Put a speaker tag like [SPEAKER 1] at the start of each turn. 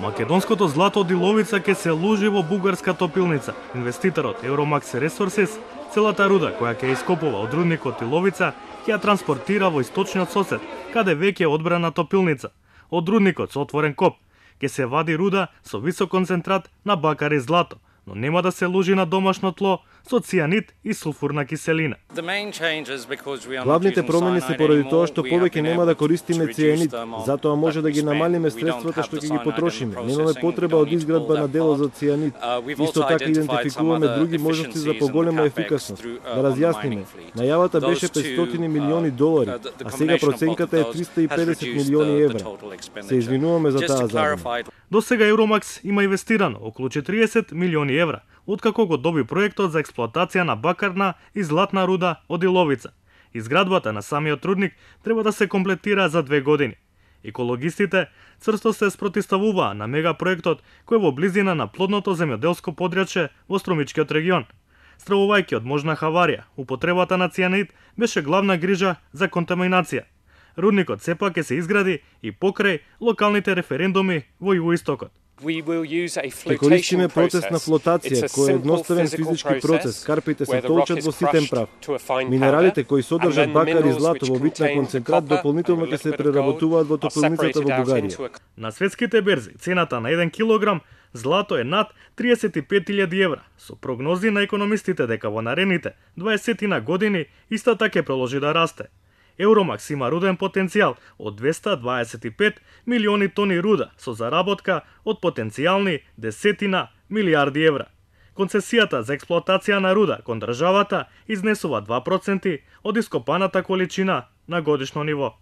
[SPEAKER 1] Македонското злато од Иловица ќе се лужи во бугарска топилница. Инвеститорот Euromax Resources целата руда која ќе ископува од рудникот Иловица ќе ја транспортира во источниот сосед, каде веќе е одбрана топилница. Од рудникот со отворен коп ќе се вади руда со висок концентрат на бакар и злато – но нема да се лужи на домашно тло со цианид и сулфурна киселина.
[SPEAKER 2] Главните промени се поради тоа што повеќе нема да користиме цианид, затоа може да ги намалиме средствата што ќе ги потрошиме. Немаме потреба од изградба на дело за цианид, uh, Исто така идентификуваме други можности за поголема ефикасност. Uh, да разјасниме, најавата беше 500 uh, милиони долари, а сега проценката е 350 милиони евра. Се извинуваме за таа загуба.
[SPEAKER 1] До сега Евромакс има инвестирано околу 40 милиони евра, откако го доби проектот за експлоатација на бакарна и златна руда од Иловица. Изградбата на самиот трудник треба да се комплетира за две години. Екологистите црсто се спротиставуваа на мегапроектот кој во близина на плодното земјоделско подраче во Струмичкиот регион. Стравувајќи од можна хаварија, употребата на цианид беше главна грижа за контаминација рудникот сепак ќе се изгради и покрај локалните референдуми во југоистокот. Ќе користиме процес на флотација, кој е едноставен физички процес. Карпите се толчат во ситен прав. Минералите кои содржат бакар и злато во
[SPEAKER 2] битна концентрат дополнително ќе се преработуваат во топлилницата во Бугарија.
[SPEAKER 1] На светските берзи цената на 1 килограм злато е над 35.000 евра, со прогнози на економистите дека во наредните 20 на години истата ќе проложи да расте. Евромакс има руден потенцијал од 225 милиони тони руда со заработка од потенцијални десетина милиарди евра. Концесијата за експлоатација на руда кон државата изнесува 2% од ископаната количина на годишно ниво.